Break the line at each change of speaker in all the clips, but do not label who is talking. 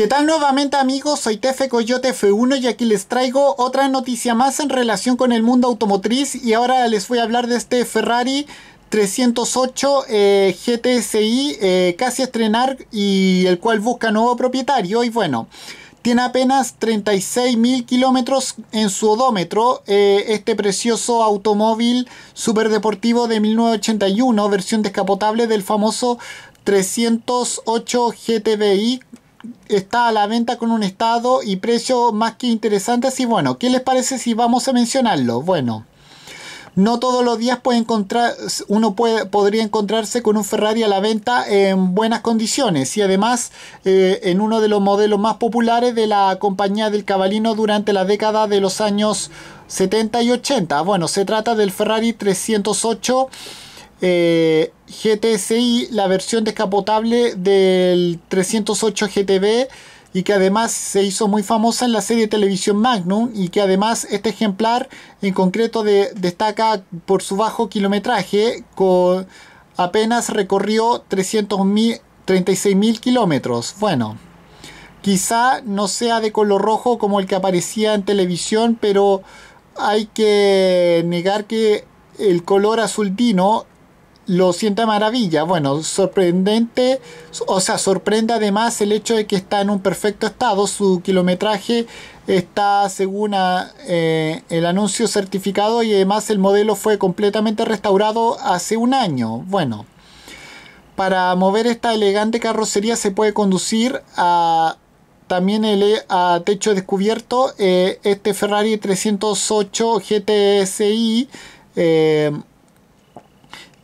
¿Qué tal nuevamente amigos? Soy Tefe Coyote F1 y aquí les traigo otra noticia más en relación con el mundo automotriz y ahora les voy a hablar de este Ferrari 308 eh, GTSI eh, casi estrenar y el cual busca nuevo propietario y bueno... Tiene apenas 36.000 kilómetros en su odómetro. Eh, este precioso automóvil superdeportivo de 1981, versión descapotable del famoso 308 GTBI está a la venta con un estado y precio más que interesantes. Y bueno, ¿qué les parece si vamos a mencionarlo? Bueno, no todos los días encontrar, uno podría encontrarse con un Ferrari a la venta en buenas condiciones y además eh, en uno de los modelos más populares de la compañía del Cabalino durante la década de los años 70 y 80. Bueno, se trata del Ferrari 308 eh, GTSI, la versión descapotable del 308 GTB y que además se hizo muy famosa en la serie de televisión Magnum y que además este ejemplar en concreto destaca por su bajo kilometraje, con, apenas recorrió 36.000 kilómetros. Bueno, quizá no sea de color rojo como el que aparecía en televisión, pero hay que negar que el color azul vino lo sienta maravilla. Bueno, sorprendente, o sea, sorprende además el hecho de que está en un perfecto estado. Su kilometraje está, según ah, eh, el anuncio certificado, y además el modelo fue completamente restaurado hace un año. Bueno, para mover esta elegante carrocería se puede conducir a también el, a techo descubierto eh, este Ferrari 308 GTSI. Eh,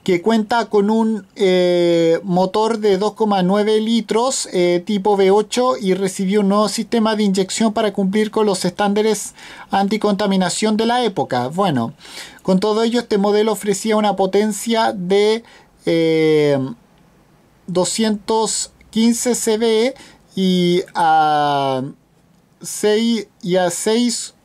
que cuenta con un eh, motor de 2,9 litros eh, tipo V8 y recibió un nuevo sistema de inyección para cumplir con los estándares anticontaminación de la época. Bueno, con todo ello este modelo ofrecía una potencia de 215 eh, CV e y a 6 y a 6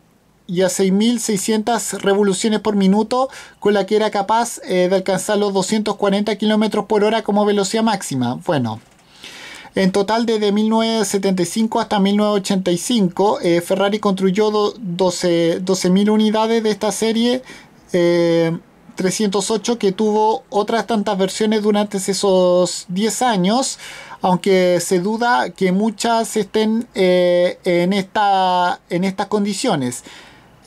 y a 6.600 revoluciones por minuto, con la que era capaz eh, de alcanzar los 240 km por hora como velocidad máxima. Bueno, en total desde 1975 hasta 1985, eh, Ferrari construyó 12.000 unidades de esta serie. 308 eh, que tuvo otras tantas versiones durante esos 10 años, aunque se duda que muchas estén en, esta, en estas condiciones.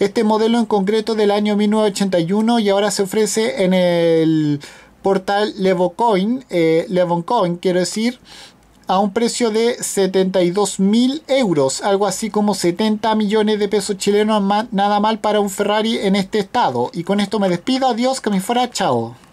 Este modelo en concreto del año 1981 y ahora se ofrece en el portal Levocoin, eh, Levoncoin quiero decir, a un precio de 72 mil euros, algo así como 70 millones de pesos chilenos, nada mal para un Ferrari en este estado. Y con esto me despido, adiós, que me fuera, chao.